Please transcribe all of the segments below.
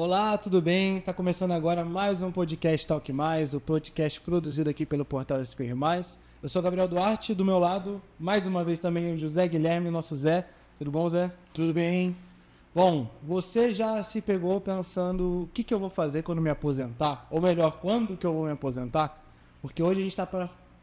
Olá, tudo bem? Está começando agora mais um podcast Talk Mais, o podcast produzido aqui pelo portal Espir Mais. Eu sou Gabriel Duarte, do meu lado, mais uma vez também o José Guilherme, nosso Zé. Tudo bom, Zé? Tudo bem. Bom, você já se pegou pensando o que, que eu vou fazer quando me aposentar? Ou melhor, quando que eu vou me aposentar? Porque hoje a gente está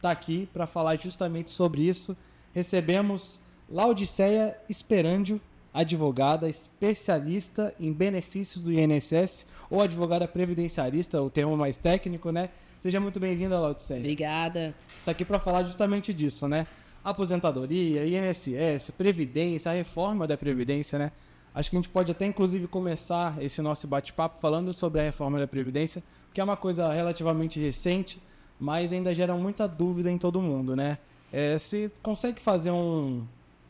tá aqui para falar justamente sobre isso. Recebemos Laodiceia Esperandio, advogada especialista em benefícios do INSS ou advogada previdenciarista, o termo mais técnico, né? Seja muito bem-vinda, Laudicene. Obrigada. Está aqui para falar justamente disso, né? Aposentadoria, INSS, previdência, a reforma da previdência, né? Acho que a gente pode até inclusive começar esse nosso bate-papo falando sobre a reforma da previdência, que é uma coisa relativamente recente, mas ainda gera muita dúvida em todo mundo, né? É, você consegue fazer um,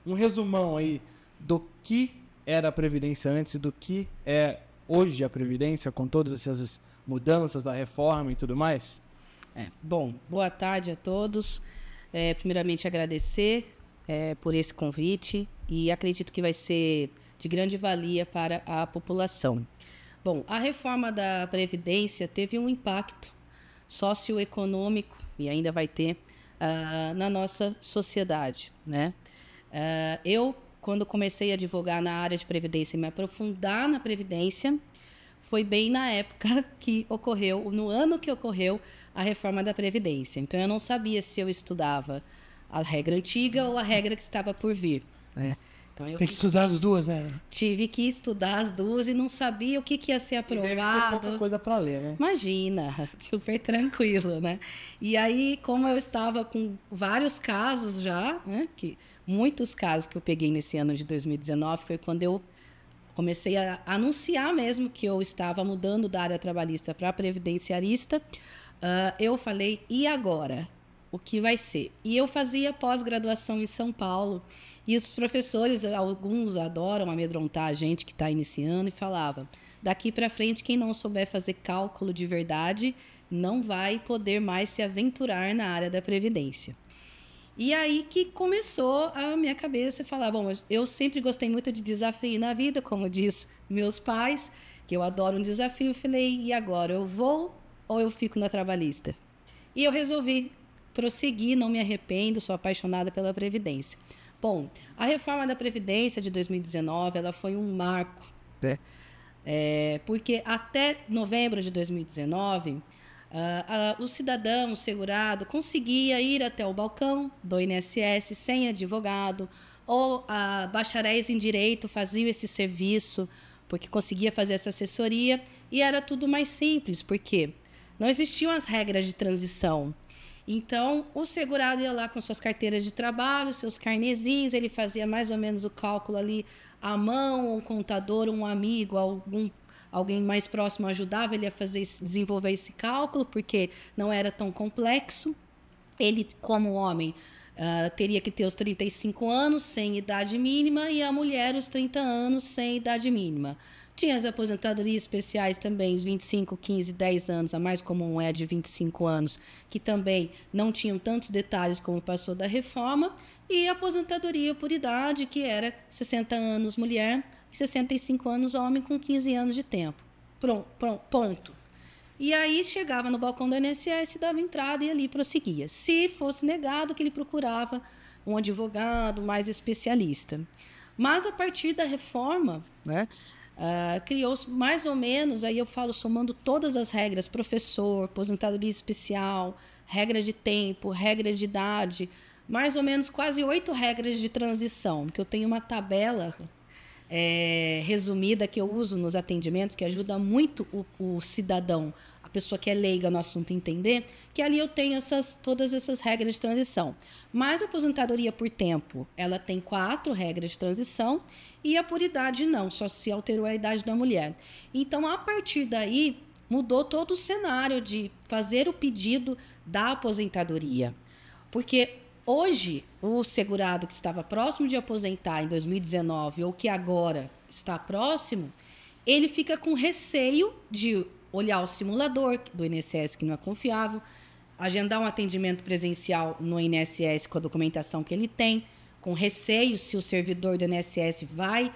um resumão aí do que era a Previdência antes e do que é hoje a Previdência, com todas essas mudanças, a reforma e tudo mais? É, bom, boa tarde a todos. É, primeiramente, agradecer é, por esse convite e acredito que vai ser de grande valia para a população. Bom, a reforma da Previdência teve um impacto socioeconômico e ainda vai ter uh, na nossa sociedade. Né? Uh, eu quando comecei a advogar na área de previdência e me aprofundar na previdência, foi bem na época que ocorreu, no ano que ocorreu a reforma da previdência. Então eu não sabia se eu estudava a regra antiga ou a regra que estava por vir. É. Né? Então, Tem que fiz... estudar as duas, né? Tive que estudar as duas e não sabia o que, que ia ser aprovado. E deve ser pouca coisa para ler, né? Imagina, super tranquilo, né? E aí, como eu estava com vários casos já, né, que Muitos casos que eu peguei nesse ano de 2019 foi quando eu comecei a anunciar mesmo que eu estava mudando da área trabalhista para previdenciarista. Uh, eu falei, e agora? O que vai ser? E eu fazia pós-graduação em São Paulo. E os professores, alguns adoram amedrontar a gente que está iniciando, e falavam: daqui para frente, quem não souber fazer cálculo de verdade não vai poder mais se aventurar na área da previdência. E aí que começou a minha cabeça falar, bom, eu sempre gostei muito de desafio na vida, como diz meus pais, que eu adoro um desafio. Eu falei, e agora eu vou ou eu fico na trabalhista? E eu resolvi prosseguir, não me arrependo, sou apaixonada pela previdência. Bom, a reforma da previdência de 2019, ela foi um marco, É, é porque até novembro de 2019 Uh, uh, o cidadão o segurado conseguia ir até o balcão do INSS sem advogado, ou uh, bacharéis em direito faziam esse serviço, porque conseguia fazer essa assessoria, e era tudo mais simples, porque não existiam as regras de transição. Então, o segurado ia lá com suas carteiras de trabalho, seus carnezinhos, ele fazia mais ou menos o cálculo ali à mão, um contador, um amigo, algum alguém mais próximo ajudava ele a fazer, desenvolver esse cálculo, porque não era tão complexo. Ele, como homem, Uh, teria que ter os 35 anos sem idade mínima e a mulher os 30 anos sem idade mínima. Tinha as aposentadorias especiais também, os 25, 15, 10 anos, a mais comum é a de 25 anos, que também não tinham tantos detalhes como passou da reforma, e a aposentadoria por idade, que era 60 anos mulher, 65 anos homem com 15 anos de tempo. Pronto, pronto, ponto. E aí chegava no balcão do INSS, dava entrada e ali prosseguia. Se fosse negado, que ele procurava um advogado mais especialista. Mas a partir da reforma, né, uh, ah, criou mais ou menos, aí eu falo somando todas as regras, professor, aposentadoria especial, regra de tempo, regra de idade, mais ou menos quase oito regras de transição, que eu tenho uma tabela é, resumida que eu uso nos atendimentos, que ajuda muito o, o, cidadão, a pessoa que é leiga no assunto entender, que ali eu tenho essas, todas essas regras de transição. Mas a aposentadoria por tempo, ela tem quatro regras de transição e a por idade não, só se alterou a idade da mulher. Então, a partir daí, mudou todo o cenário de fazer o pedido da aposentadoria. Porque Hoje, o segurado que estava próximo de aposentar em 2019 ou que agora está próximo, ele fica com receio de olhar o simulador do INSS que não é confiável, agendar um atendimento presencial no INSS com a documentação que ele tem, com receio se o servidor do INSS vai.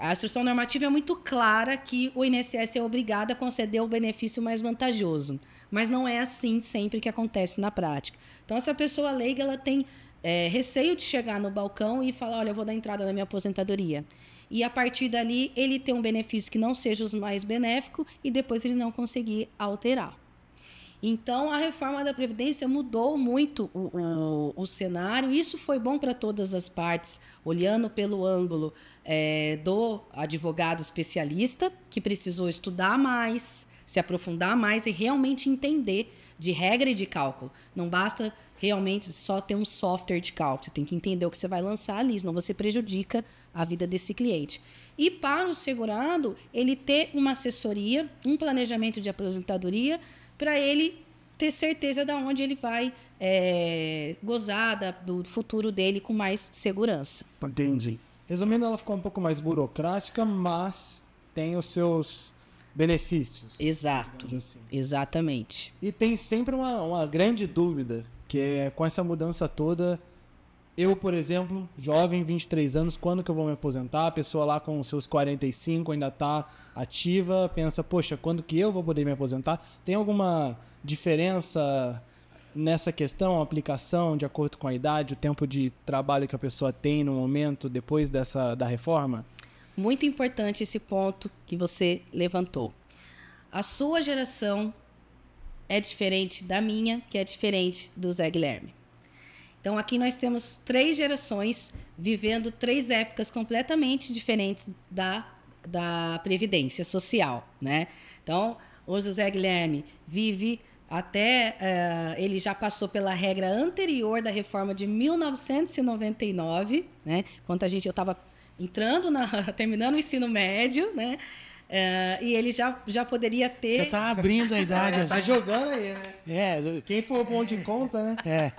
A instrução normativa é muito clara que o INSS é obrigado a conceder o benefício mais vantajoso mas não é assim sempre que acontece na prática. Então, essa pessoa leiga, ela tem é, receio de chegar no balcão e falar, olha, eu vou dar entrada na minha aposentadoria. E a partir dali, ele ter um benefício que não seja os mais benéfico e depois ele não conseguir alterar. Então, a reforma da Previdência mudou muito o, o, o cenário. Isso foi bom para todas as partes, olhando pelo ângulo é, do advogado especialista, que precisou estudar mais, se aprofundar mais e realmente entender de regra e de cálculo. Não basta realmente só ter um software de cálculo. Você tem que entender o que você vai lançar ali, senão você prejudica a vida desse cliente. E para o segurado, ele ter uma assessoria, um planejamento de aposentadoria, para ele ter certeza da onde ele vai é, gozar da, do futuro dele com mais segurança. Entendi. Resumindo, ela ficou um pouco mais burocrática, mas tem os seus benefícios. Exato. Assim. Exatamente. E tem sempre uma, uma grande dúvida, que é com essa mudança toda. Eu, por exemplo, jovem, 23 anos, quando que eu vou me aposentar? A pessoa lá com seus 45 ainda está ativa, pensa, poxa, quando que eu vou poder me aposentar? Tem alguma diferença nessa questão, aplicação de acordo com a idade, o tempo de trabalho que a pessoa tem no momento depois dessa da reforma? Muito importante esse ponto que você levantou. A sua geração é diferente da minha, que é diferente do Zé Guilherme. Então aqui nós temos três gerações vivendo três épocas completamente diferentes da, da previdência social, né? Então o José Guilherme vive até uh, ele já passou pela regra anterior da reforma de 1999, né? Quando a gente eu estava entrando na, terminando o ensino médio, né? Uh, e ele já, já poderia ter. Já tá abrindo a idade. Está assim. jogando aí, né? É. Quem for bom de conta, né? É.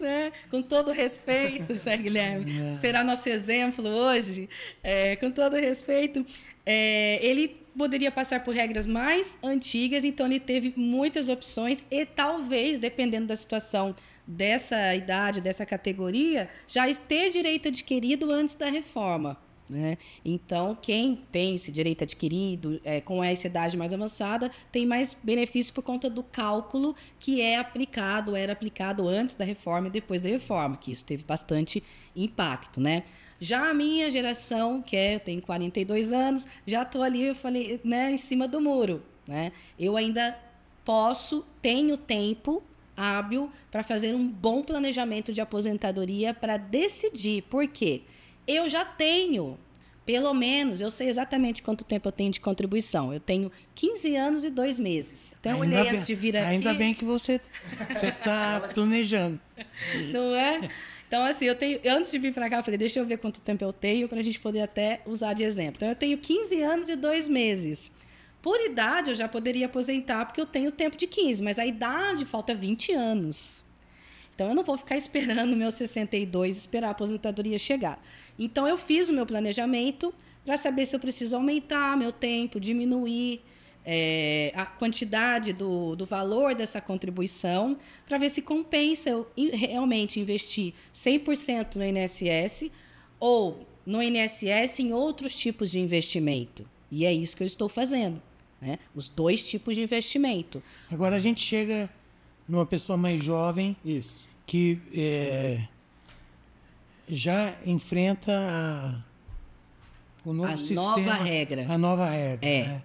né? Com todo respeito, Zé Guilherme, é. será nosso exemplo hoje. É, com todo respeito, é, ele poderia passar por regras mais antigas, então ele teve muitas opções e talvez, dependendo da situação dessa idade, dessa categoria, já ter direito adquirido antes da reforma. Né? Então, quem tem esse direito adquirido é, com essa idade mais avançada tem mais benefício por conta do cálculo que é aplicado, era aplicado antes da reforma e depois da reforma, que isso teve bastante impacto. Né? Já a minha geração, que é, eu tenho 42 anos, já estou ali, eu falei, né, em cima do muro. Né? Eu ainda posso, tenho tempo hábil para fazer um bom planejamento de aposentadoria para decidir por quê. Eu já tenho, pelo menos, eu sei exatamente quanto tempo eu tenho de contribuição. Eu tenho 15 anos e dois meses. ainda olhei bem, antes de vir aqui. Ainda bem que você está planejando. Não é? Então, assim, eu tenho. Antes de vir para cá, eu falei, deixa eu ver quanto tempo eu tenho para a gente poder até usar de exemplo. Então, eu tenho 15 anos e dois meses. Por idade, eu já poderia aposentar, porque eu tenho tempo de 15, mas a idade falta 20 anos. Então, eu não vou ficar esperando meus 62, esperar a aposentadoria chegar. Então, eu fiz o meu planejamento para saber se eu preciso aumentar meu tempo, diminuir é, a quantidade do, do valor dessa contribuição, para ver se compensa eu realmente investir 100% no INSS ou no INSS em outros tipos de investimento. E é isso que eu estou fazendo. Né? Os dois tipos de investimento. Agora a gente chega numa pessoa mais jovem Isso. que é, já enfrenta a, o novo a sistema, nova regra. A nova regra. É. Né?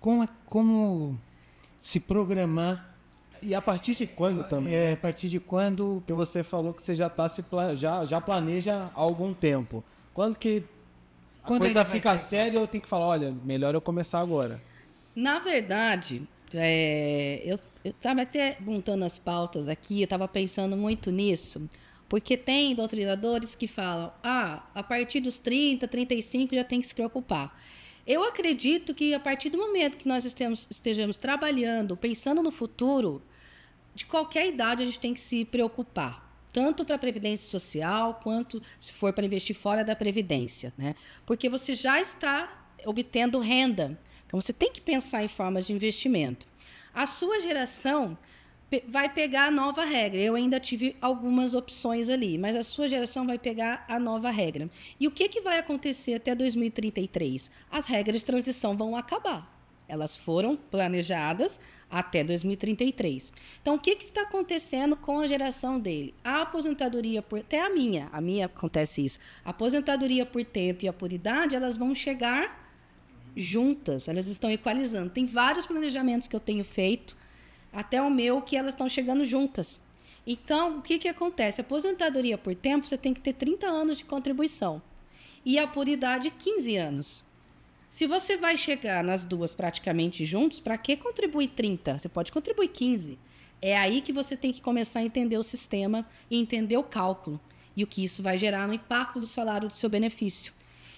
Como, como se programar e a partir de quando também? É, a partir de quando. Que você falou que você já, tá se já, já planeja há algum tempo. Quando que a quando coisa fica séria, eu tenho que falar, olha, melhor eu começar agora. Na verdade, é, eu estava até montando as pautas aqui, eu estava pensando muito nisso, porque tem doutrinadores que falam: ah, a partir dos 30, 35 já tem que se preocupar. Eu acredito que a partir do momento que nós estemos, estejamos trabalhando, pensando no futuro, de qualquer idade a gente tem que se preocupar tanto para a previdência social quanto se for para investir fora da previdência, né? Porque você já está obtendo renda. Então você tem que pensar em formas de investimento. A sua geração vai pegar a nova regra. Eu ainda tive algumas opções ali, mas a sua geração vai pegar a nova regra. E o que, que vai acontecer até 2033? As regras de transição vão acabar. Elas foram planejadas até 2033. Então, o que, que está acontecendo com a geração dele? A aposentadoria por. Até a minha, a minha acontece isso. A aposentadoria por tempo e a por idade, elas vão chegar juntas, elas estão equalizando. Tem vários planejamentos que eu tenho feito, até o meu, que elas estão chegando juntas. Então, o que, que acontece? Aposentadoria por tempo, você tem que ter 30 anos de contribuição. E a por idade, 15 anos. Se você vai chegar nas duas praticamente juntos, para que contribuir 30? Você pode contribuir 15. É aí que você tem que começar a entender o sistema e entender o cálculo e o que isso vai gerar no impacto do salário do seu benefício.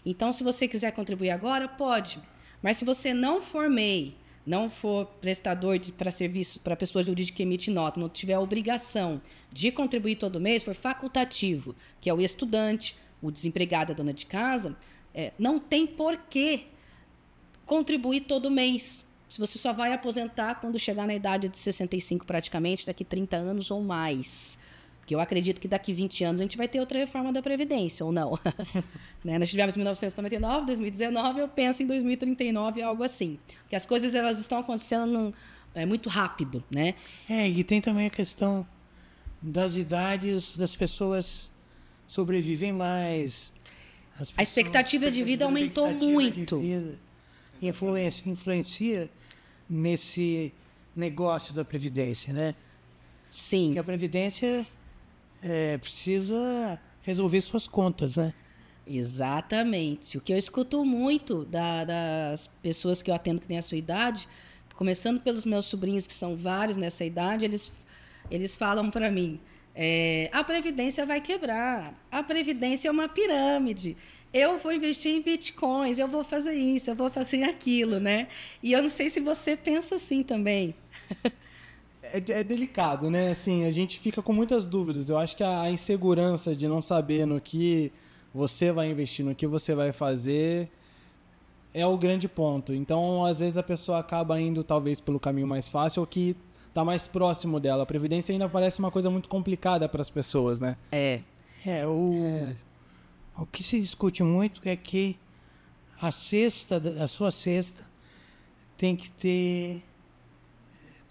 Então, se você quiser contribuir agora, pode. Mas se você não for MEI, não for prestador para serviços para pessoa jurídica que emite nota, não tiver a obrigação de contribuir todo mês, for facultativo, que é o estudante, o desempregado, a dona de casa, é, não tem porquê contribuir todo mês. Se você só vai aposentar quando chegar na idade de 65 praticamente, daqui 30 anos ou mais. Porque eu acredito que daqui 20 anos a gente vai ter outra reforma da Previdência, ou não. né? Nós tivemos 1999, 2019, eu penso em 2039, algo assim. Porque as coisas elas estão acontecendo num, é, muito rápido, né? É, e tem também a questão das idades das pessoas sobrevivem mais. a expectativa de vida aumentou muito. Vida influencia, influencia nesse negócio da Previdência, né? Sim. Que a Previdência é, precisa resolver suas contas, né? Exatamente. O que eu escuto muito da, das pessoas que eu atendo que têm a sua idade, começando pelos meus sobrinhos, que são vários nessa idade, eles, eles falam para mim: é, a Previdência vai quebrar, a Previdência é uma pirâmide. Eu vou investir em bitcoins, eu vou fazer isso, eu vou fazer aquilo, né? E eu não sei se você pensa assim também. é, é, delicado, né? Assim, a gente fica com muitas dúvidas. Eu acho que a insegurança de não saber no que você vai investir, no que você vai fazer, é o grande ponto. Então, às vezes a pessoa acaba indo talvez pelo caminho mais fácil ou que está mais próximo dela. A previdência ainda parece uma coisa muito complicada para as pessoas, né? É. É, o o que se discute muito é que a cesta, a sua cesta tem que ter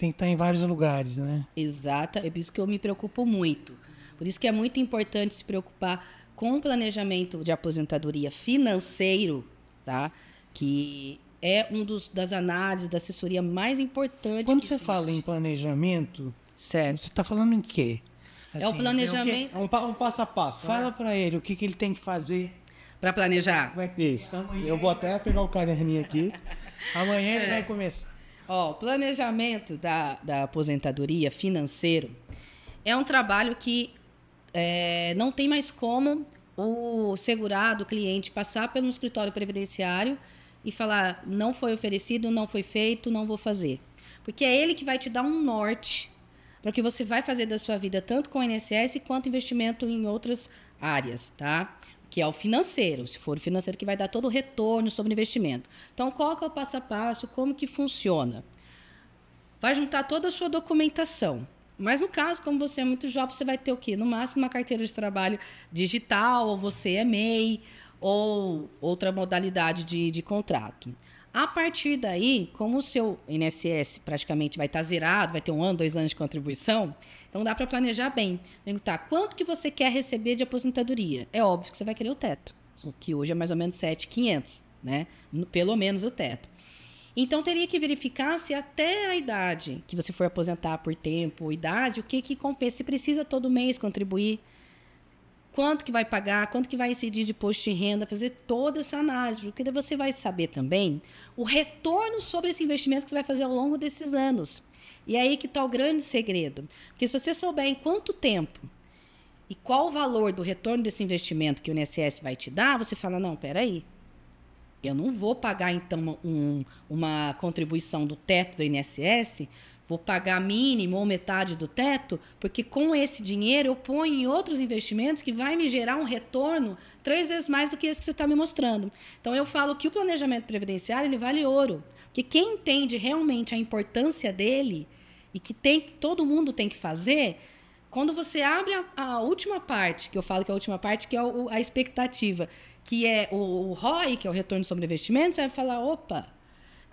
tem que estar em vários lugares, né? Exato, é por isso que eu me preocupo muito. Por isso que é muito importante se preocupar com o planejamento de aposentadoria financeiro, tá? Que é um dos, das análises da assessoria mais importante. Quando você existe. fala em planejamento, certo? Você está falando em quê? É assim, é o planejamento. É um, um, passo a passo. Fala para ele o que, que ele tem que fazer para planejar. Vai, é é isso. Amanhã eu vou até pegar o caderninho aqui. Amanhã é. ele vai começar. Ó, o planejamento da, da aposentadoria financeiro é um trabalho que é, não tem mais como o segurado, o cliente, passar pelo escritório previdenciário e falar: não foi oferecido, não foi feito, não vou fazer. Porque é ele que vai te dar um norte para o que você vai fazer da sua vida, tanto com o INSS quanto investimento em outras áreas, tá? que é o financeiro. Se for o financeiro que vai dar todo o retorno sobre o investimento. Então, qual é o passo a passo, como que funciona? Vai juntar toda a sua documentação. Mas no caso, como você é muito jovem, você vai ter o quê? No máximo uma carteira de trabalho digital, ou você é MEI, ou outra modalidade de, de contrato. A partir daí, como o seu INSS praticamente vai estar tá zerado, vai ter um ano, dois anos de contribuição, então dá para planejar bem. Perguntar quanto que você quer receber de aposentadoria. É óbvio que você vai querer o teto, que hoje é mais ou menos 7,500, né? Pelo menos o teto. Então teria que verificar se até a idade que você for aposentar por tempo, idade, o que que compensa. Se precisa todo mês contribuir quanto que vai pagar, quanto que vai incidir de imposto de renda, fazer toda essa análise, porque daí você vai saber também o retorno sobre esse investimento que você vai fazer ao longo desses anos. E é aí que está o grande segredo. Porque se você souber em quanto tempo e qual o valor do retorno desse investimento que o INSS vai te dar, você fala, não, peraí, eu não vou pagar, então, um, uma contribuição do teto do INSS vou pagar mínimo ou metade do teto, porque com esse dinheiro eu ponho em outros investimentos que vai me gerar um retorno três vezes mais do que esse que você está me mostrando. Então eu falo que o planejamento previdenciário ele vale ouro, porque quem entende realmente a importância dele e que tem todo mundo tem que fazer, quando você abre a, a, última parte, que eu falo que é a última parte, que é o, a expectativa, que é o, o ROI, que é o retorno sobre investimentos você vai falar, opa,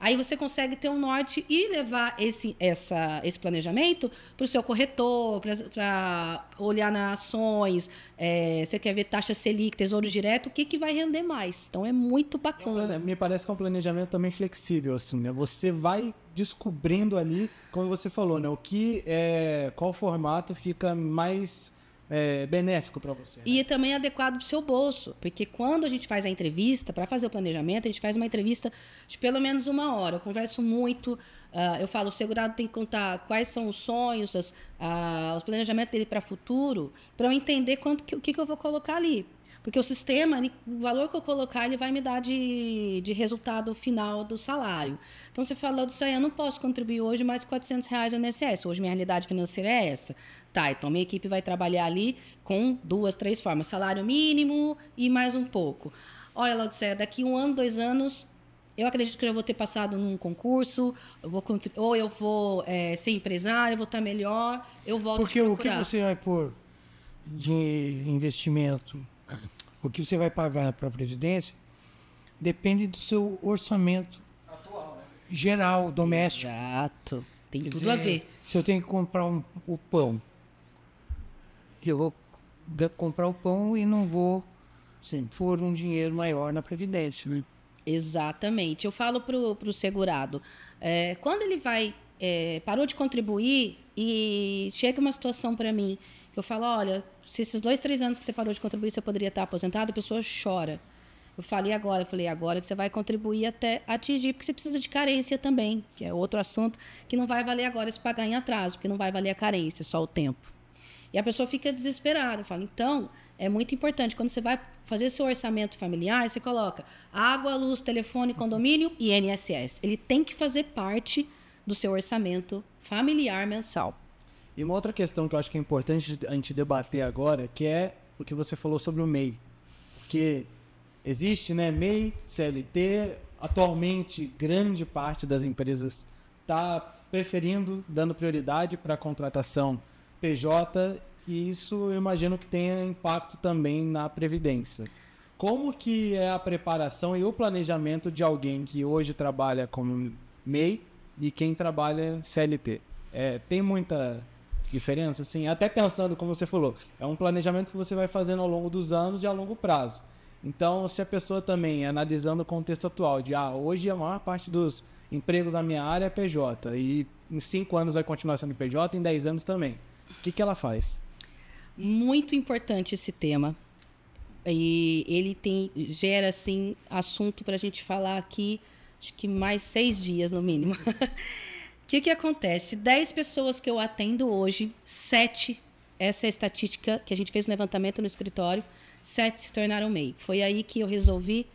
Aí você consegue ter um norte e levar esse, essa, esse planejamento para o seu corretor, para olhar nas ações, é, você quer ver taxa Selic, tesouro direto, o que, que vai render mais. Então é muito bacana. É, me parece que é um planejamento também flexível, assim, né? Você vai descobrindo ali, como você falou, né? O que é. Qual formato fica mais é, benéfico para você. Né? E também adequado para o seu bolso, porque quando a gente faz a entrevista, para fazer o planejamento, a gente faz uma entrevista de pelo menos uma hora. Eu converso muito, uh, eu falo, o segurado tem que contar quais são os sonhos, as, uh, os planejamentos dele para futuro, para eu entender quanto que, o que, que eu vou colocar ali. Porque o sistema, ele, o valor que eu colocar, ele vai me dar de, de resultado final do salário. Então, você falou disso aí, eu não posso contribuir hoje mais 400 reais no INSS. Hoje, minha realidade financeira é essa. Tá, então minha equipe vai trabalhar ali com duas, três formas. Salário mínimo e mais um pouco. Olha, Laodiceia, daqui um ano, dois anos, eu acredito que eu vou ter passado num concurso, eu vou, ou eu vou é, ser empresário, eu vou estar melhor, eu volto Porque o que você vai pôr de investimento o que você vai pagar para a presidência depende do seu orçamento Atual, né? geral, doméstico. Exato. Tem Quer tudo dizer, a ver. Se eu tenho que comprar um, o pão, eu vou comprar o pão e não vou sim for um dinheiro maior na Previdência. Né? Exatamente. Eu falo para o segurado, é, quando ele vai, é, parou de contribuir e chega uma situação para mim eu falo, olha, se esses dois, três anos que você parou de contribuir, você poderia estar aposentado, a pessoa chora. Eu falei agora, eu falei agora que você vai contribuir até atingir, porque você precisa de carência também, que é outro assunto que não vai valer agora se pagar em atraso, porque não vai valer a carência, só o tempo. E a pessoa fica desesperada. Falo, então, é muito importante. Quando você vai fazer seu orçamento familiar, você coloca água, luz, telefone, condomínio e INSS. Ele tem que fazer parte do seu orçamento familiar mensal. E uma outra questão que eu acho que é importante a gente debater agora, que é o que você falou sobre o MEI. Porque existe, né, MEI, CLT, atualmente grande parte das empresas está preferindo, dando prioridade para a contratação PJ, e isso eu imagino que tenha impacto também na Previdência. Como que é a preparação e o planejamento de alguém que hoje trabalha como MEI e quem trabalha CLT? É, tem muita diferença, assim, até pensando, como você falou, é um planejamento que você vai fazendo ao longo dos anos e a longo prazo. Então, se a pessoa também, analisando o contexto atual, de ah, hoje a maior parte dos empregos na minha área é PJ, e em cinco anos vai continuar sendo PJ, em dez anos também, o que, que ela faz? Muito importante esse tema. E ele tem, gera, assim, assunto para a gente falar aqui, acho que mais seis dias no mínimo. que, que acontece? 10 pessoas que eu atendo hoje, 7, essa é a estatística que a gente fez no levantamento no escritório, 7 se tornaram MEI. Foi aí que eu resolvi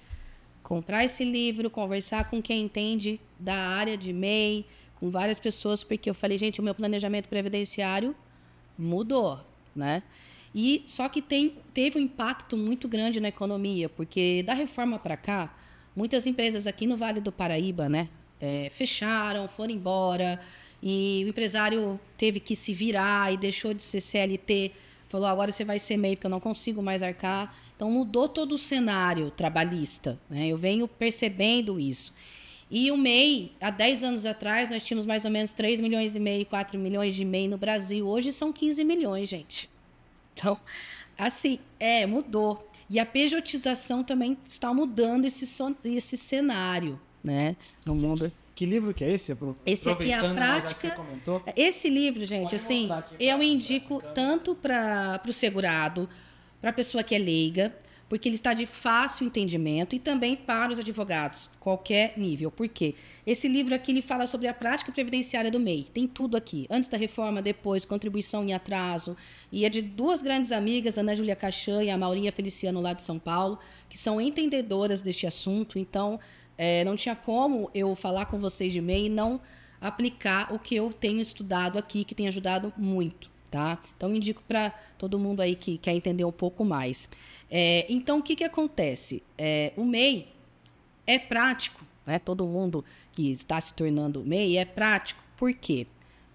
comprar esse livro, conversar com quem entende da área de MEI, com várias pessoas, porque eu falei, gente, o meu planejamento previdenciário mudou, né? E só que tem, teve um impacto muito grande na economia, porque da reforma para cá, muitas empresas aqui no Vale do Paraíba, né? é, fecharam, foram embora, e o empresário teve que se virar e deixou de ser CLT, falou agora você vai ser MEI porque eu não consigo mais arcar. Então mudou todo o cenário trabalhista, né? Eu venho percebendo isso. E o MEI, há 10 anos atrás, nós tínhamos mais ou menos 3 milhões e meio, 4 milhões de MEI no Brasil. Hoje são 15 milhões, gente. Então, assim, é, mudou. E a pejotização também está mudando esse, esse cenário, né, no mundo. Que livro que é esse? Esse aqui é a prática. Esse livro, gente, assim, eu indico assim, tanto para o segurado, para a pessoa que é leiga, porque ele está de fácil entendimento e também para os advogados, qualquer nível. Por quê? Esse livro aqui ele fala sobre a prática previdenciária do MEI. Tem tudo aqui. Antes da reforma, depois, contribuição em atraso. E é de duas grandes amigas, Ana Júlia Caixã e a Maurinha Feliciano, lá de São Paulo, que são entendedoras deste assunto. Então, é, não tinha como eu falar com vocês de MEI e não aplicar o que eu tenho estudado aqui, que tem ajudado muito, tá? Então, indico para todo mundo aí que quer entender um pouco mais. É, então, o que, que acontece? É, o MEI é prático, né? Todo mundo que está se tornando MEI é prático. Por quê?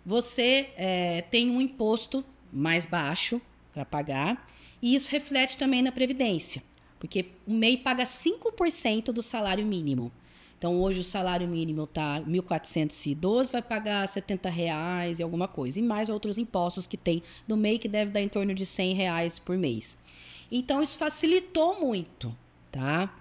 Você é, tem um imposto mais baixo para pagar e isso reflete também na Previdência. Porque o MEI paga 5% do salário mínimo. Então, hoje o salário mínimo está 1.412, vai pagar R$ reais e alguma coisa. E mais outros impostos que tem do MEI, que deve dar em torno de R$ reais por mês. Então, isso facilitou muito, tá?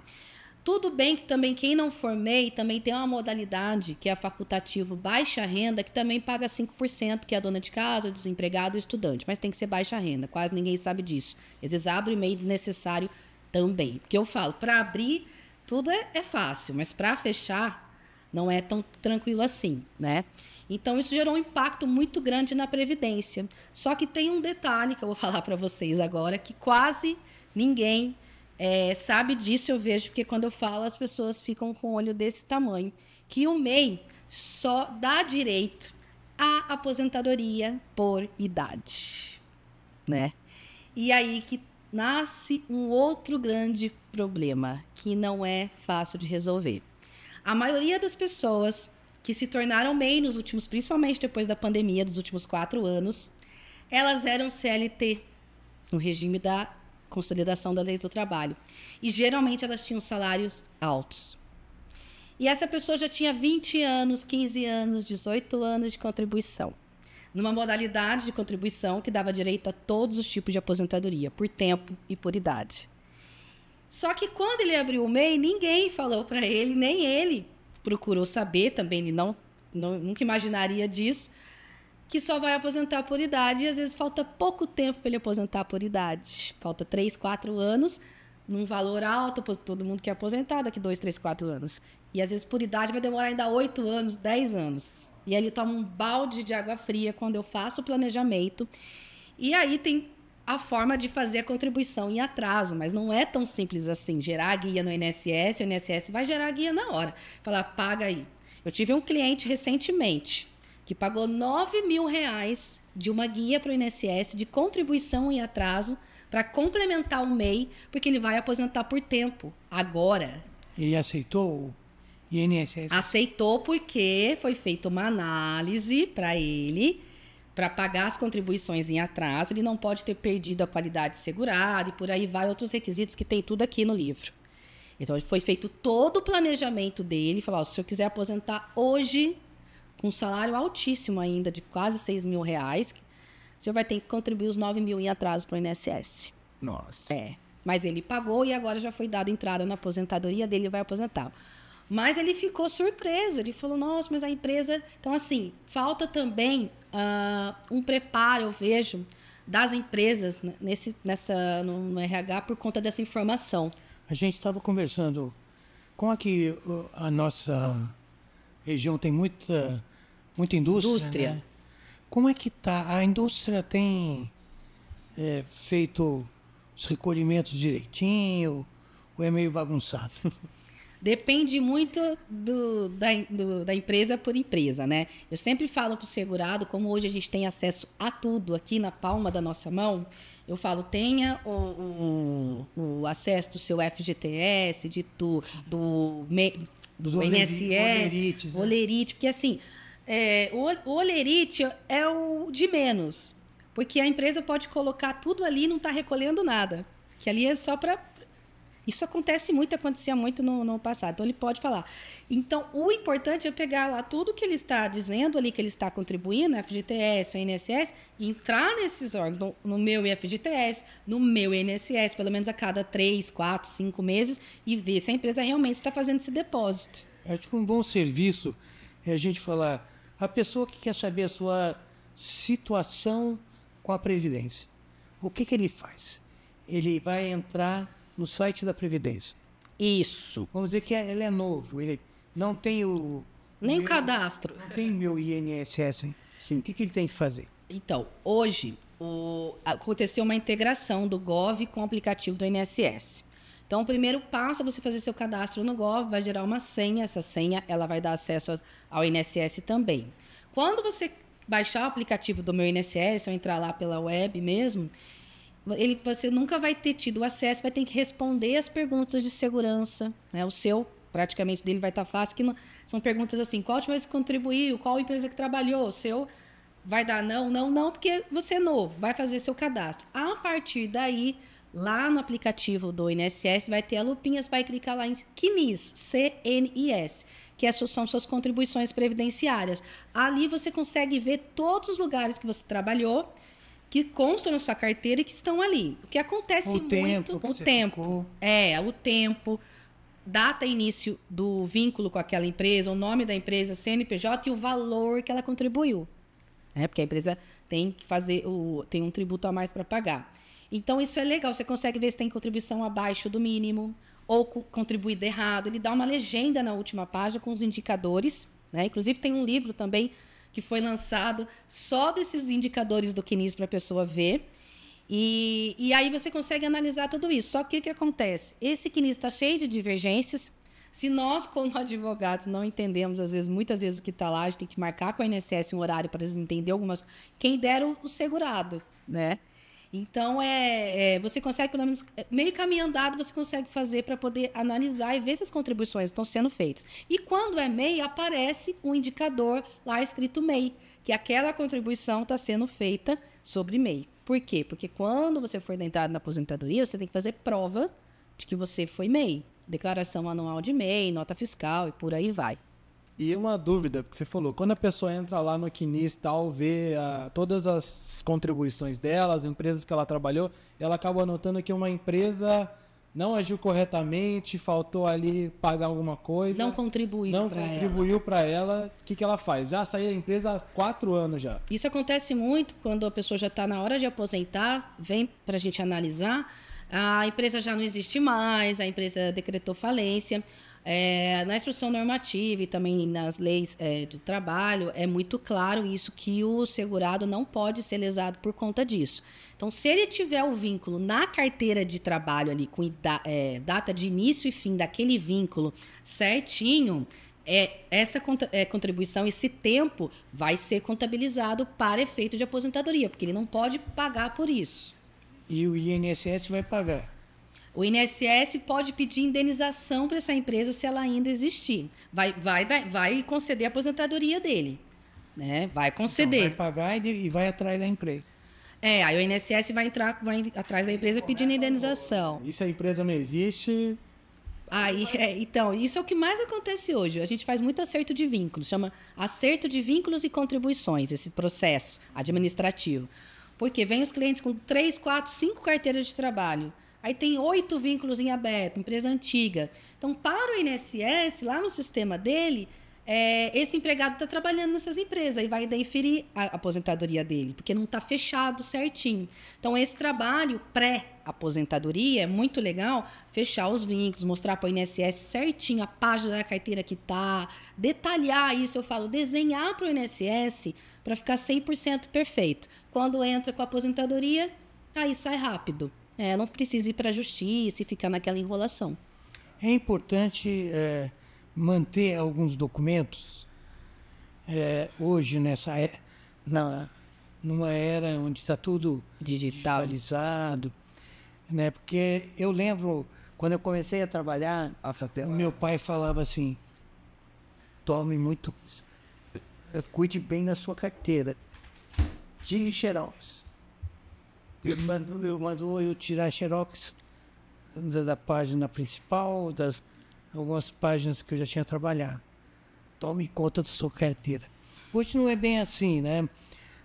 Tudo bem que também quem não for MEI também tem uma modalidade que é a facultativo baixa renda, que também paga 5%, que é a dona de casa, o desempregado, o estudante. Mas tem que ser baixa renda, quase ninguém sabe disso. Às vezes abre MEI desnecessário também. Porque eu falo, para abrir tudo é, é fácil, mas para fechar não é tão tranquilo assim, né? Então isso gerou um impacto muito grande na previdência. Só que tem um detalhe que eu vou falar para vocês agora que quase ninguém é, sabe disso, eu vejo, porque quando eu falo, as pessoas ficam com o olho desse tamanho. Que o MEI só dá direito à aposentadoria por idade, né? E aí que nasce um outro grande problema que não é fácil de resolver. A maioria das pessoas que se tornaram MEI nos últimos, principalmente depois da pandemia dos últimos quatro anos, elas eram CLT, no regime da consolidação da lei do trabalho. E geralmente elas tinham salários altos. E essa pessoa já tinha 20 anos, 15 anos, 18 anos de contribuição numa modalidade de contribuição que dava direito a todos os tipos de aposentadoria, por tempo e por idade. Só que quando ele abriu o MEI, ninguém falou para ele, nem ele procurou saber também, ele não, não, nunca imaginaria disso, que só vai aposentar por idade e às vezes falta pouco tempo para ele aposentar por idade. Falta 3, 4 anos, num valor alto, todo mundo quer aposentar daqui 2, 3, 4 anos. E às vezes por idade vai demorar ainda 8 anos, 10 anos. E ele toma um balde de água fria quando eu faço o planejamento. E aí tem a forma de fazer a contribuição em atraso, mas não é tão simples assim. Gerar a guia no INSS, o INSS vai gerar a guia na hora. Falar, paga aí. Eu tive um cliente recentemente que pagou 9 mil reais de uma guia para o INSS de contribuição em atraso para complementar o MEI, porque ele vai aposentar por tempo, agora. E aceitou INSS. Aceitou porque foi feita uma análise para ele, para pagar as contribuições em atraso, ele não pode ter perdido a qualidade segurada e por aí vai outros requisitos que tem tudo aqui no livro. Então foi feito todo o planejamento dele, falou: se eu quiser aposentar hoje com um salário altíssimo ainda de quase 6 mil reais, o senhor vai ter que contribuir os 9 mil em atraso para o INSS. Nossa. É. Mas ele pagou e agora já foi dada entrada na aposentadoria dele, vai aposentar. Mas ele ficou surpreso, ele falou: nossa, mas a empresa. Então, assim, falta também uh, um preparo, eu vejo, das empresas nesse, nessa, no, no RH por conta dessa informação. A gente estava conversando com aqui a nossa região tem muita, muita indústria. indústria. Né? Como é que tá? A indústria tem é, feito os recolhimentos direitinho ou é meio bagunçado? Depende muito do, da, do, da, empresa por empresa, né? Eu sempre falo para o segurado, como hoje a gente tem acesso a tudo aqui na palma da nossa mão, eu falo, tenha o, o, o acesso do seu FGTS, de tu, do, me, Dos do INSS, olerite, né? olerite, porque assim, é, o, o olerite é o de menos, porque a empresa pode colocar tudo ali e não está recolhendo nada, que ali é só para isso acontece muito, acontecia muito no, no passado. Então, ele pode falar. Então, o importante é pegar lá tudo que ele está dizendo ali, que ele está contribuindo, FGTS, INSS, e entrar nesses órgãos, no, no meu FGTS, no meu INSS, pelo menos a cada três, quatro, cinco meses, e ver se a empresa realmente está fazendo esse depósito. Acho que um bom serviço é a gente falar, a pessoa que quer saber a sua situação com a Previdência, o que, que ele faz? Ele vai entrar no site da Previdência. Isso. Vamos dizer que é, ele é novo, ele não tem o. Nem o cadastro. Não tem meu INSS. Hein? Sim, o que, que ele tem que fazer? Então, hoje o... aconteceu uma integração do GOV com o aplicativo do INSS. Então, o primeiro passo é você fazer seu cadastro no GOV, vai gerar uma senha. Essa senha ela vai dar acesso ao INSS também. Quando você baixar o aplicativo do meu INSS ou entrar lá pela web mesmo, ele, você nunca vai ter tido acesso, vai ter que responder as perguntas de segurança, né? O seu praticamente dele vai estar tá fácil, que não, são perguntas assim, qual te mais contribuiu, qual empresa que trabalhou, o seu vai dar não, não, não, porque você é novo, vai fazer seu cadastro. A partir daí, lá no aplicativo do INSS vai ter a lupinha, você vai clicar lá em CNIS, CNIS, que é, são suas contribuições previdenciárias. Ali você consegue ver todos os lugares que você trabalhou, que constam na sua carteira e que estão ali. O que acontece o muito tempo o tempo. Ficou. É, o tempo, data início do vínculo com aquela empresa, o nome da empresa, CNPJ e o valor que ela contribuiu. É, porque a empresa tem que fazer o tem um tributo a mais para pagar. Então isso é legal, você consegue ver se tem contribuição abaixo do mínimo ou co contribuído errado. Ele dá uma legenda na última página com os indicadores, né? Inclusive tem um livro também que foi lançado só desses indicadores do Kinis para a pessoa ver. E, e, aí você consegue analisar tudo isso. Só que o que acontece? Esse Kinis está cheio de divergências. Se nós, como advogados, não entendemos, às vezes, muitas vezes o que está lá, a gente tem que marcar com a INSS um horário para eles entenderem algumas. Quem dera o segurado, né? Então, é, é, você consegue, pelo menos, é, meio caminho andado, você consegue fazer para poder analisar e ver se as contribuições estão sendo feitas. E quando é MEI, aparece um indicador lá escrito MEI, que aquela contribuição está sendo feita sobre MEI. Por quê? Porque quando você for entrada na aposentadoria, você tem que fazer prova de que você foi MEI. Declaração anual de MEI, nota fiscal e por aí vai. E uma dúvida, que você falou, quando a pessoa entra lá no Quinis e tal, vê a, ah, todas as contribuições dela, as empresas que ela trabalhou, ela acaba notando que uma empresa não agiu corretamente, faltou ali pagar alguma coisa. Não contribuiu Não contribuiu para ela. O que, que ela faz? Já saiu da empresa há quatro anos já. Isso acontece muito quando a pessoa já está na hora de aposentar, vem para a gente analisar. A empresa já não existe mais, a empresa decretou falência. É, na instrução normativa e também nas leis é, do trabalho, é muito claro isso que o segurado não pode ser lesado por conta disso. Então, se ele tiver o vínculo na carteira de trabalho ali, com é, data de início e fim daquele vínculo certinho, é, essa é, contribuição, esse tempo, vai ser contabilizado para efeito de aposentadoria, porque ele não pode pagar por isso. E o INSS vai pagar? O INSS pode pedir indenização para essa empresa se ela ainda existir. Vai, vai, vai conceder a aposentadoria dele. Né? Vai conceder. Então, vai pagar e vai atrás da empresa. É, aí o INSS vai entrar vai atrás da empresa pedindo indenização. E se a empresa não existe. Aí, é, então, isso é o que mais acontece hoje. A gente faz muito acerto de vínculos, chama acerto de vínculos e contribuições, esse processo administrativo. Porque vem os clientes com três, quatro, cinco carteiras de trabalho Aí tem oito vínculos em aberto, empresa antiga. Então, para o INSS, lá no sistema dele, é, esse empregado está trabalhando nessas empresas e vai inferir a aposentadoria dele, porque não está fechado certinho. Então, esse trabalho pré-aposentadoria é muito legal fechar os vínculos, mostrar para o INSS certinho a página da carteira que está, detalhar isso, eu falo, desenhar para o INSS para ficar 100% perfeito. Quando entra com a aposentadoria, aí sai rápido é, não precisa ir para a justiça e ficar naquela enrolação. É importante é, manter alguns documentos é, hoje nessa é, na, numa era onde está tudo Digital. digitalizado, né? Porque eu lembro quando eu comecei a trabalhar, o meu pai falava assim: tome muito, cuide bem da sua carteira, tire xerox ele mandou, mandou eu tirar xerox da, da, página principal, das algumas páginas que eu já tinha trabalhado. Tome conta da sua carteira. Hoje não é bem assim, né?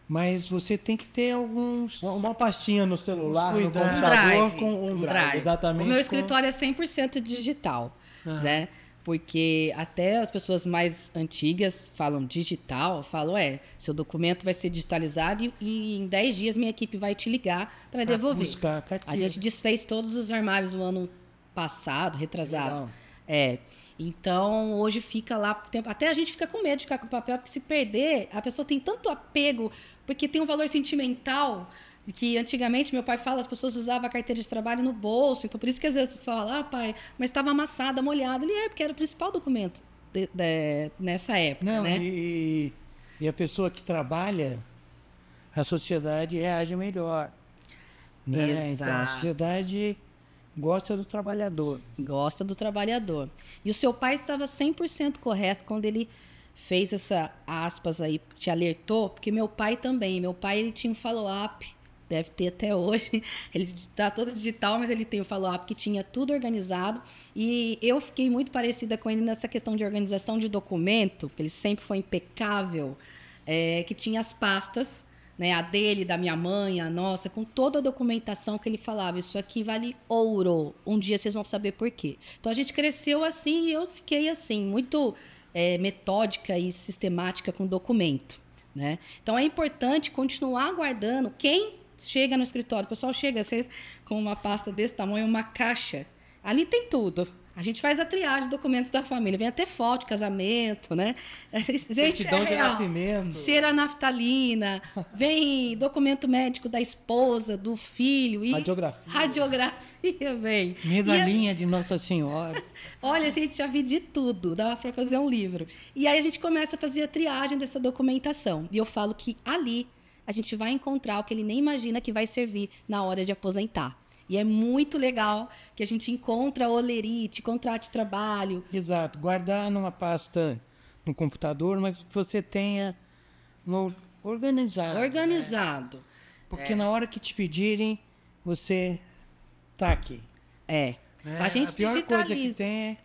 Mas você tem que ter alguns. Uma pastinha no celular, no computador, um drive, com um, drive, drive. Exatamente. O meu escritório com... é 100% digital, uhum. né? porque até as pessoas mais antigas falam digital, falam, é, seu documento vai ser digitalizado e, em 10 dias minha equipe vai te ligar para devolver. buscar a carteira. A gente desfez todos os armários no ano passado, retrasado. Legal. É. Então, hoje fica lá, até a gente fica com medo de ficar com papel, porque se perder, a pessoa tem tanto apego, porque tem um valor sentimental que antigamente meu pai fala as pessoas usavam a carteira de trabalho no bolso, então por isso que às vezes fala, ah, pai, mas estava amassada, molhada. Ele é, porque era o principal documento de, de, nessa época. Não, né? e, e a pessoa que trabalha, a sociedade reage melhor. Né? Então a sociedade gosta do trabalhador. Gosta do trabalhador. E o seu pai estava 100% correto quando ele fez essa aspas aí, te alertou, porque meu pai também, meu pai ele tinha um follow-up deve ter até hoje. Ele está todo digital, mas ele tem o Follow Up que tinha tudo organizado. E eu fiquei muito parecida com ele nessa questão de organização de documento, que ele sempre foi impecável, é, que tinha as pastas. Né, a dele, da minha mãe, a nossa, com toda a documentação que ele falava, isso aqui vale ouro. Um dia vocês vão saber por quê. Então a gente cresceu assim e eu fiquei assim, muito é, metódica e sistemática com documento. Né? Então é importante continuar guardando quem chega no escritório, o pessoal chega vocês com uma pasta desse tamanho, uma caixa. Ali tem tudo. A gente faz a triagem de documentos da família. Vem até foto, casamento, né? Gente, é Certidão é de nascimento. Cheira a naftalina. Vem documento médico da esposa, do filho. E radiografia. Radiografia, vem. Medalhinha a... de Nossa Senhora. Olha, gente, já vi de tudo. Dá para fazer um livro. E aí a gente começa a fazer a triagem dessa documentação. E eu falo que ali a gente vai encontrar o que ele nem imagina que vai servir na hora de aposentar. E é muito legal que a gente encontra olerite, contrato de trabalho. Exato. Guardar numa pasta no computador, mas você tenha no organizado. Né? Organizado. Né? Porque é. na hora que te pedirem, você tá aqui. É. Né? A gente A pior digitaliza. coisa que tem é,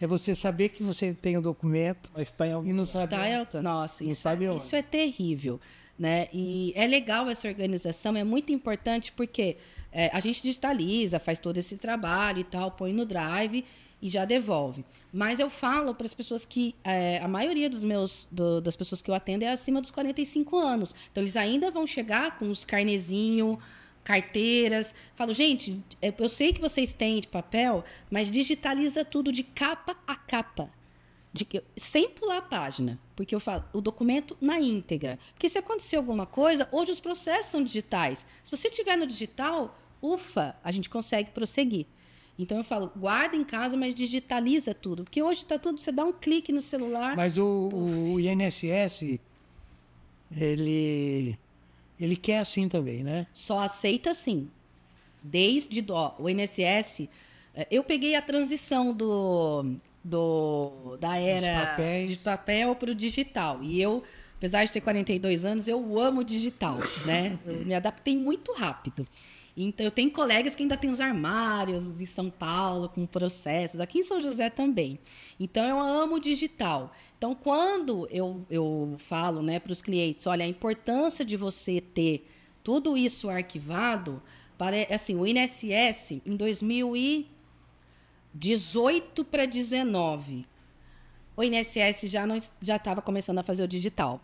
é você saber que você tem o um documento, mas está em algum e não sabe tá onde. Tá. Nossa, não isso, é sabe onde. isso é terrível. Né? E uhum. é legal essa organização, é muito importante porque é, a gente digitaliza, faz todo esse trabalho e tal, põe no drive e já devolve. Mas eu falo para as pessoas que é, a maioria dos meus do, das pessoas que eu atendo é acima dos 45 anos. Então eles ainda vão chegar com os carnezinho, carteiras. Falo, gente, eu sei que vocês têm de papel, mas digitaliza tudo de capa a capa de que, sem pular a página, porque eu falo o documento na íntegra. Porque se acontecer alguma coisa, hoje os processos são digitais. Se você tiver no digital, ufa, a gente consegue prosseguir. Então eu falo, guarda em casa, mas digitaliza tudo. Porque hoje está tudo, você dá um clique no celular. Mas o, o, INSS, ele, ele quer assim também, né? Só aceita assim. Desde ó, o INSS, é, eu peguei a transição do do da era de papel para o digital. E eu, apesar de ter 42 anos, eu amo digital, né? Eu me adaptei muito rápido. Então, eu tenho colegas que ainda têm os armários em São Paulo, com processos, aqui em São José também. Então, eu amo digital. Então, quando eu, eu falo né, para os clientes, olha, a importância de você ter tudo isso arquivado, para, assim, o INSS, em 2000 e 18 para 19, o INSS já não já estava começando a fazer o digital.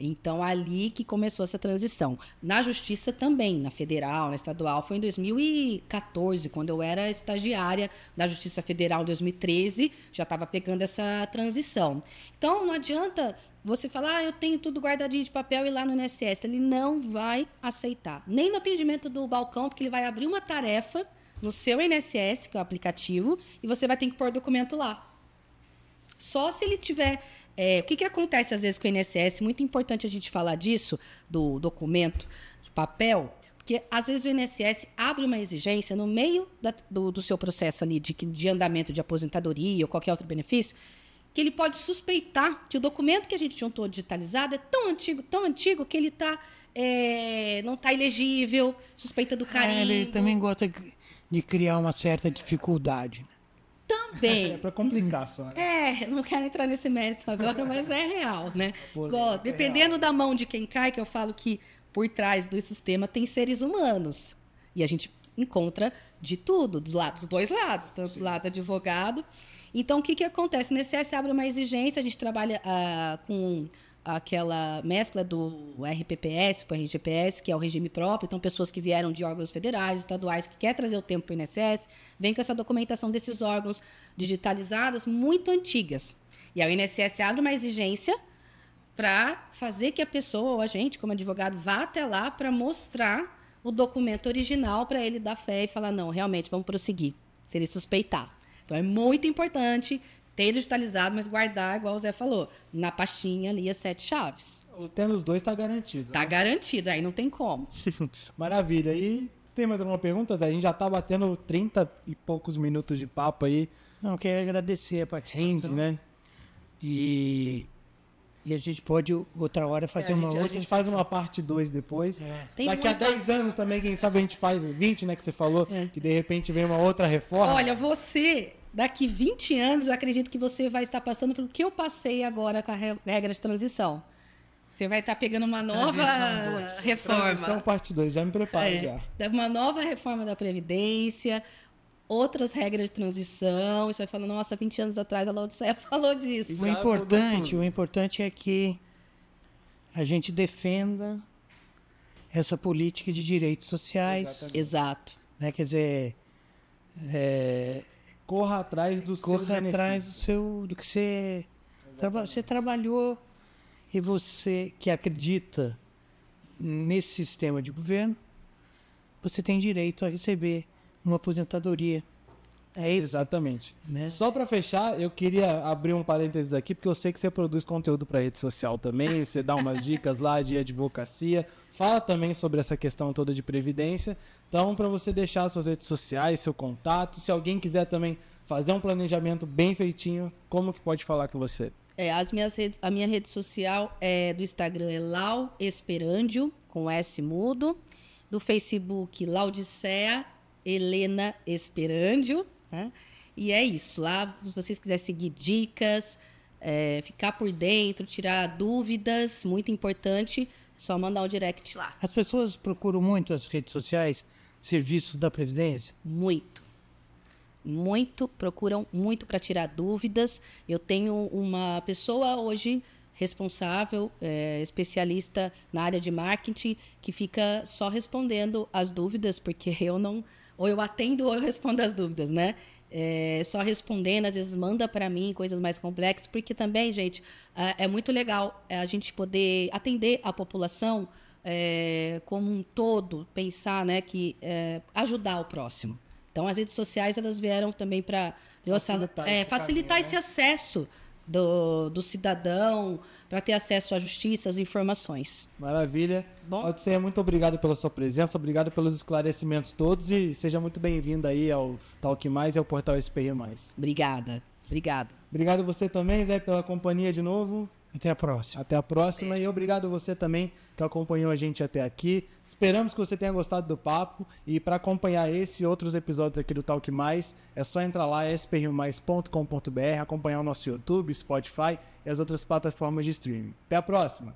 Então ali que começou essa transição. Na justiça também, na federal, na estadual, foi em 2014, quando eu era estagiária da Justiça Federal, 2013, já estava pegando essa transição. Então não adianta você falar, ah, eu tenho tudo guardadinho de papel e lá no INSS, ele não vai aceitar. Nem no atendimento do balcão, porque ele vai abrir uma tarefa no seu INSS, que é o aplicativo, e você vai ter que pôr documento lá. Só se ele tiver. É, o que, que acontece às vezes com o INSS? Muito importante a gente falar disso, do documento, de papel, porque às vezes o INSS abre uma exigência no meio da, do, do, seu processo ali de, de andamento de aposentadoria ou qualquer outro benefício, que ele pode suspeitar que o documento que a gente juntou digitalizado é tão antigo, tão antigo, que ele está é, não está elegível, suspeita do carinho Ah, ele também gosta. De de criar uma certa dificuldade. Né? Também. É para complicar só. Né? É, não quero entrar nesse mérito agora, mas é real, né? É dependendo é da mão de quem cai, que eu falo que por trás do sistema tem seres humanos. E a gente encontra de tudo, dos, dos dois lados, tanto Sim. do lado advogado. Então, o que, que acontece? O INSS abre uma exigência, a gente trabalha ah, com aquela mescla do RPPS com o RGPS, que é o regime próprio, então pessoas que vieram de órgãos federais, estaduais, que quer trazer o tempo para o INSS, vem com essa documentação desses órgãos digitalizadas muito antigas. E aí o INSS abre uma exigência para fazer que a pessoa ou a gente, como advogado, vá até lá para mostrar o documento original para ele dar fé e falar, não, realmente, vamos prosseguir, se ele suspeitar. Então é muito importante tem digitalizado, mas guardar, igual o Zé falou, na pastinha ali as sete chaves. O tendo os dois está garantido. Está né? garantido, aí não tem como. Maravilha. E tem mais alguma pergunta, Zé? A gente já está batendo 30 e poucos minutos de papo aí. Não, eu quero agradecer a participação. Gente, né? E e a gente pode, outra hora, é, fazer é, uma a gente, outra. A gente faz uma parte 2 depois. É. Daqui muitas... a 10 anos também, quem sabe a gente faz 20, né? Que você falou, é. que de repente vem uma outra reforma. Olha, você daqui 20 anos, eu acredito que você vai estar passando pelo que eu passei agora com a regra de transição. Você vai estar pegando uma nova transição, reforma. Transição parte 2, já me prepara é, já. Uma nova reforma da Previdência, outras regras de transição. Você vai falar, nossa, 20 anos atrás a Laodiceia falou disso. O importante, o importante é que a gente defenda essa política de direitos sociais. Exatamente. Exato. Né? Quer dizer, é, Corra atrás do Corra seu benefício. atrás do seu do que você traba, você trabalhou e você que acredita nesse sistema de governo, você tem direito a receber uma aposentadoria é isso. Exatamente. Né? Só para fechar, eu queria abrir um parênteses aqui, porque eu sei que você produz conteúdo para rede social também, você dá umas dicas lá de advocacia, fala também sobre essa questão toda de previdência. Então, para você deixar suas redes sociais, seu contato, se alguém quiser também fazer um planejamento bem feitinho, como que pode falar com você? É, as minhas redes, a minha rede social é do Instagram é Lau Esperândio com S mudo. Do Facebook, Laudicea Helena Esperândio. Né? E é isso. Lá, se vocês quiserem seguir dicas, é, ficar por dentro, tirar dúvidas, muito importante, é só mandar um direct lá. As pessoas procuram muito as redes sociais, serviços da Previdência? Muito. Muito, procuram muito para tirar dúvidas. Eu tenho uma pessoa hoje responsável, é, especialista na área de marketing, que fica só respondendo as dúvidas, porque eu não ou eu atendo ou eu respondo as dúvidas, né? É, só respondendo, às vezes manda para mim coisas mais complexas, porque também, gente, é, muito legal é, a gente poder atender a população é, como um todo, pensar, né, que é, ajudar o próximo. Então, as redes sociais elas vieram também para facilitar, é, esse, facilitar caminho, esse né? acesso do, do cidadão para ter acesso à justiça, às informações. Maravilha. Bom, Odisseia, muito obrigado pela sua presença, obrigado pelos esclarecimentos todos e seja muito bem-vinda aí ao Talk Mais e ao Portal SPI Mais. Obrigada. Obrigado. Obrigado você também, Zé, pela companhia de novo. Até a próxima. Até a próxima e obrigado você também que acompanhou a gente até aqui. Esperamos que você tenha gostado do papo e para acompanhar esse e outros episódios aqui do Talk Mais, é só entrar lá sprmais.com.br, acompanhar o nosso YouTube, Spotify e as outras plataformas de streaming. Até a próxima.